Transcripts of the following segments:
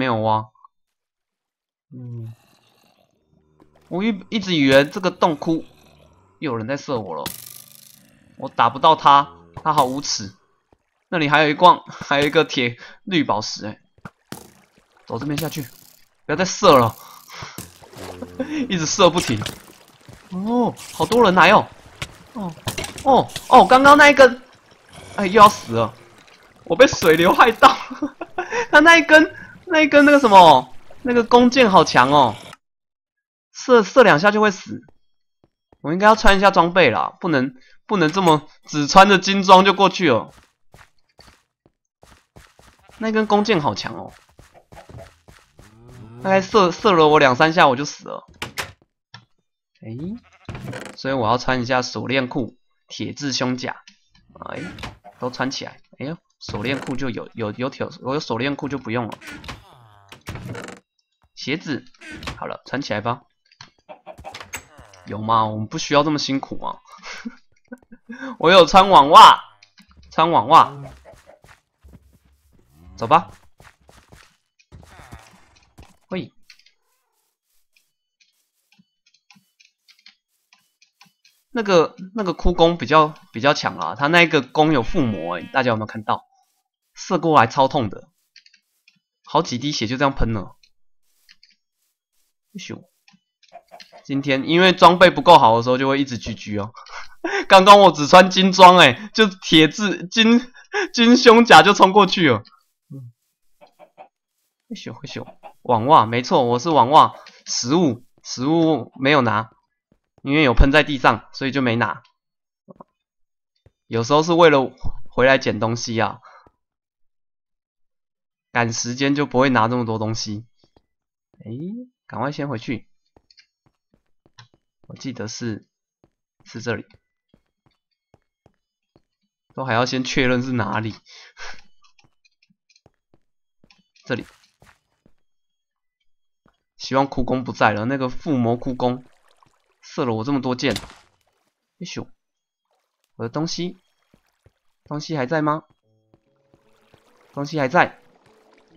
没有啊，嗯，我一一直以为这个洞窟有人在射我了，我打不到他，他好无耻。那里还有一罐，还有一个铁绿宝石，哎，走这边下去，不要再射了，一直射不停。哦，好多人来哦，哦哦哦，刚刚那一根，哎，又要死了，我被水流害到，他那一根。那一根那个什么，那个弓箭好强哦，射射两下就会死。我应该要穿一下装备啦，不能不能这么只穿着金装就过去哦。那根弓箭好强哦，大概射射了我两三下我就死了。哎，所以我要穿一下锁链裤、铁质胸甲。哎，都穿起来。哎呦，锁链裤就有有有铁，我有锁链裤就不用了。鞋子，好了，穿起来吧。有吗？我们不需要这么辛苦吗？我有穿网袜，穿网袜。走吧。喂，那个那个枯弓比较比较强啊，他那个弓有附魔哎，大家有没有看到？射过来超痛的，好几滴血就这样喷了。不行，今天因为装备不够好的时候就会一直狙狙哦。刚刚我只穿金装哎，就铁质金金胸甲就冲过去了。会修会修，网袜没错，我是网袜。食物食物没有拿，因为有喷在地上，所以就没拿。有时候是为了回来捡东西啊，赶时间就不会拿这么多东西。哎。赶快先回去！我记得是是这里，都还要先确认是哪里。这里，希望枯宫不在了。那个附魔枯宫射了我这么多箭。哎咻！我的东西，东西还在吗？东西还在，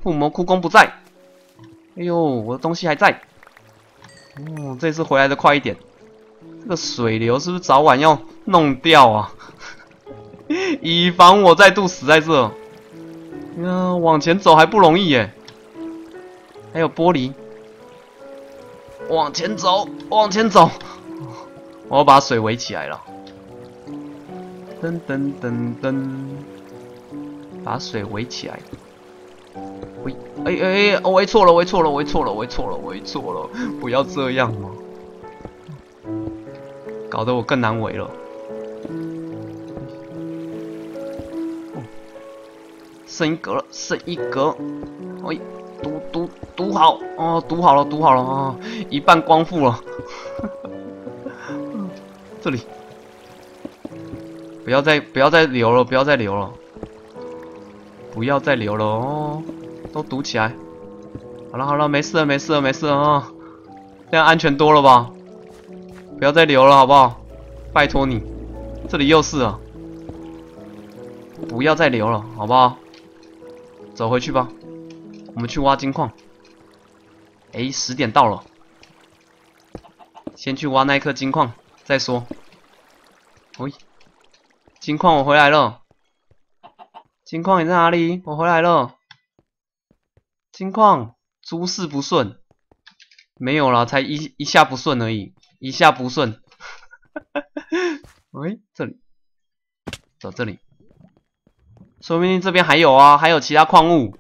附魔枯宫不在。哎呦，我的东西还在。哦，这次回来的快一点。这个水流是不是早晚要弄掉啊？以防我再度死在这。啊，往前走还不容易耶？还有玻璃。往前走，往前走。我要把水围起来了。噔噔噔噔，把水围起来。哎哎哎！我围错了，围错了，围错了，围错了，围错了！不要这样嘛，搞得我更难围了。剩一格了，剩一格，喂，堵堵堵好哦，堵好了，堵好了啊！一半光复了。这里不要再不要再留了，不要再留了，不要再留了哦。都堵起来！好了好了，没事了没事了没事了，这样安全多了吧？不要再留了，好不好？拜托你，这里又是啊！不要再留了，好不好？走回去吧，我们去挖金矿。哎，十点到了，先去挖那颗金矿再说。喂，金矿，我回来了。金矿，你在哪里？我回来了。金矿，诸事不顺，没有了，才一一下不顺而已，一下不顺。喂，这里，走这里，说不定这边还有啊，还有其他矿物。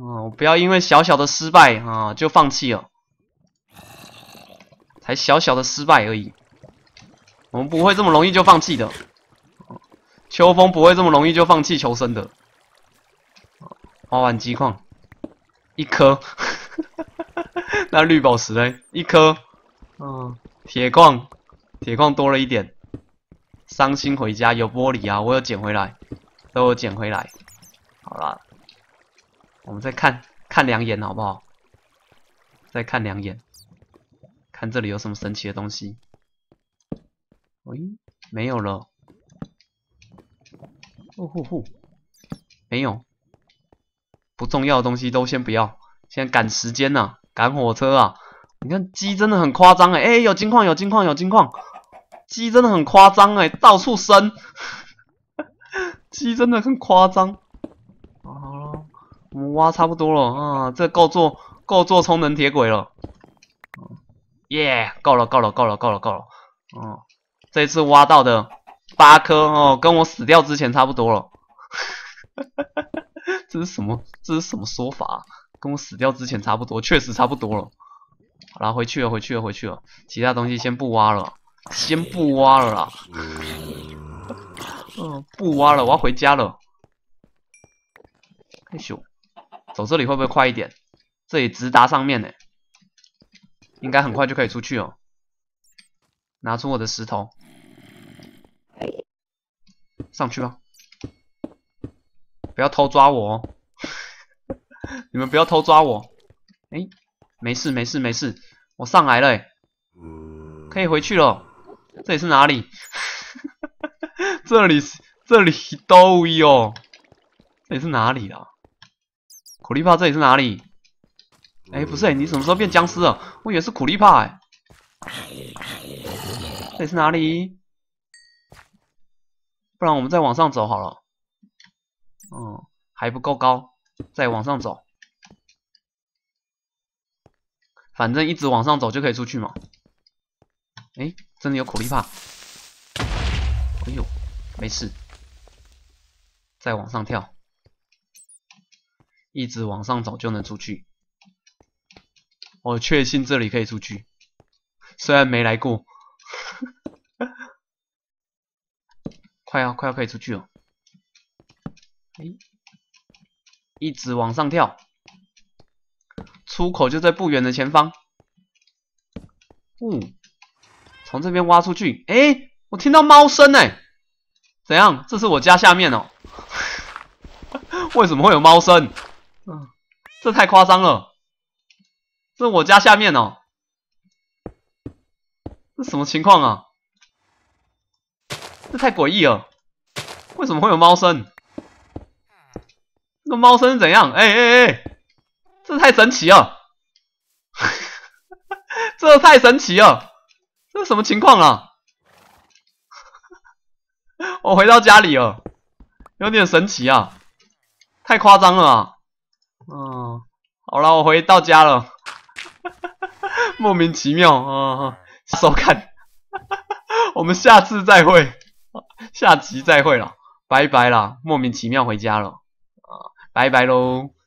嗯，不要因为小小的失败啊就放弃了，才小小的失败而已，我们不会这么容易就放弃的。秋风不会这么容易就放弃求生的。挖完机矿。一颗，那绿宝石嘞，一颗，嗯，铁矿，铁矿多了一点，伤心回家，有玻璃啊，我有捡回来，都有捡回来，好啦，我们再看看两眼好不好？再看两眼，看这里有什么神奇的东西？喂，没有了，哦吼吼，没有。不重要的东西都先不要，先赶时间啊，赶火车啊！你看鸡真的很夸张哎，哎，有金矿，有金矿，有金矿，鸡真的很夸张哎，到处生，鸡真的很夸张。好，了，我们挖差不多了啊，这够做够做充能铁轨了。耶，够了，够了，够了，够了，够了。嗯，这次挖到的八颗哦，跟我死掉之前差不多了。这是什么？这是什么说法？跟我死掉之前差不多，确实差不多了。好啦，回去了，回去了，回去了。其他东西先不挖了，先不挖了啦。嗯，不挖了，我要回家了。太咻，走这里会不会快一点？这里直达上面呢，应该很快就可以出去哦。拿出我的石头，上去吧。不要偷抓我！哦！你们不要偷抓我！哎，没事没事没事，我上来了哎，可以回去了。这里是哪里？这里是这里都有。这里是哪里啊？苦力怕，这里是哪里？哎，不是，你什么时候变僵尸了？我以为是苦力怕哎。这里是哪里？不然我们再往上走好了。嗯，还不够高，再往上走，反正一直往上走就可以出去嘛。哎，这里有苦力怕，哎呦，没事，再往上跳，一直往上走就能出去。我确信这里可以出去，虽然没来过。快要快要可以出去了。哎，一直往上跳，出口就在不远的前方。嗯，从这边挖出去。哎，我听到猫声哎，怎样？这是我家下面哦。为什么会有猫声？啊，这太夸张了。这我家下面哦。这什么情况啊？这太诡异了。为什么会有猫声？猫声怎样？哎哎哎，这太神奇了！这太神奇了！这什么情况啊？我回到家里哦，有点神奇啊，太夸张了啊！嗯，好了，我回到家了，莫名其妙啊！收看，我们下次再会，下集再会了，拜拜啦，莫名其妙回家了。拜拜喽！